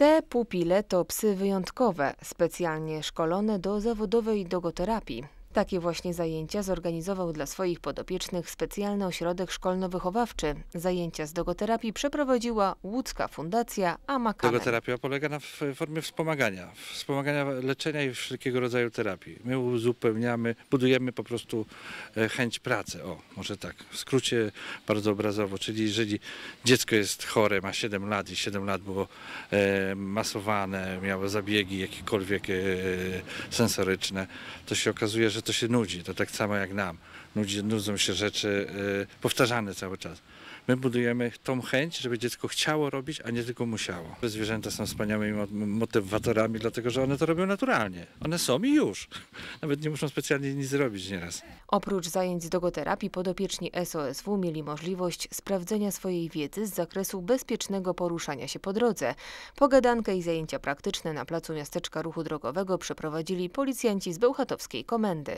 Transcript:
Te pupile to psy wyjątkowe, specjalnie szkolone do zawodowej dogoterapii. Takie właśnie zajęcia zorganizował dla swoich podopiecznych specjalny ośrodek szkolno-wychowawczy. Zajęcia z dogoterapii przeprowadziła łódzka fundacja Amakamen. Dogoterapia polega na formie wspomagania, wspomagania leczenia i wszelkiego rodzaju terapii. My uzupełniamy, budujemy po prostu e, chęć pracy, o może tak, w skrócie bardzo obrazowo, czyli jeżeli dziecko jest chore, ma 7 lat i 7 lat było e, masowane, miało zabiegi jakiekolwiek e, sensoryczne, to się okazuje, że to się nudzi. To tak samo jak nam. Nudzi, nudzą się rzeczy y, powtarzane cały czas. My budujemy tą chęć, żeby dziecko chciało robić, a nie tylko musiało. Zwierzęta są wspaniałymi motywatorami, dlatego że one to robią naturalnie. One są i już. Nawet nie muszą specjalnie nic zrobić nieraz. Oprócz zajęć dogoterapii podopieczni SOSW mieli możliwość sprawdzenia swojej wiedzy z zakresu bezpiecznego poruszania się po drodze. Pogadankę i zajęcia praktyczne na placu miasteczka ruchu drogowego przeprowadzili policjanci z Bełchatowskiej Komendy.